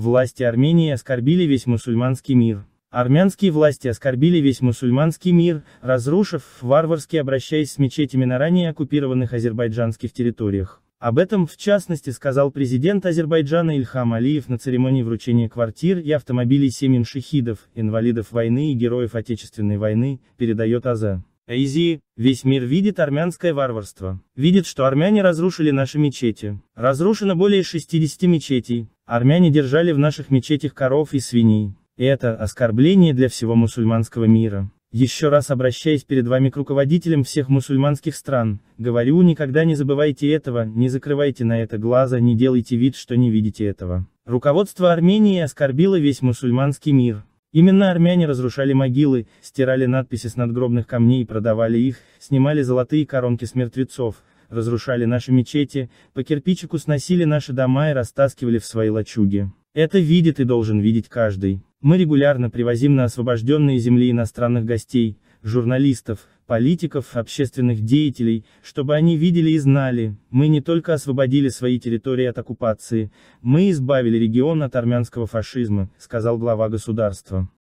Власти Армении оскорбили весь мусульманский мир. Армянские власти оскорбили весь мусульманский мир, разрушив, варварски обращаясь с мечетями на ранее оккупированных азербайджанских территориях. Об этом, в частности, сказал президент Азербайджана Ильхам Алиев на церемонии вручения квартир и автомобилей семьям шехидов, инвалидов войны и героев Отечественной войны, передает АЗА. Эйзи, весь мир видит армянское варварство. Видит, что армяне разрушили наши мечети. Разрушено более 60 мечетей. Армяне держали в наших мечетях коров и свиней. это оскорбление для всего мусульманского мира. Еще раз обращаясь перед вами к руководителям всех мусульманских стран, говорю, никогда не забывайте этого, не закрывайте на это глаза, не делайте вид, что не видите этого. Руководство Армении оскорбило весь мусульманский мир. Именно армяне разрушали могилы, стирали надписи с надгробных камней и продавали их, снимали золотые коронки с мертвецов, разрушали наши мечети, по кирпичику сносили наши дома и растаскивали в свои лачуги. Это видит и должен видеть каждый. Мы регулярно привозим на освобожденные земли иностранных гостей, журналистов, политиков, общественных деятелей, чтобы они видели и знали, мы не только освободили свои территории от оккупации, мы избавили регион от армянского фашизма, сказал глава государства.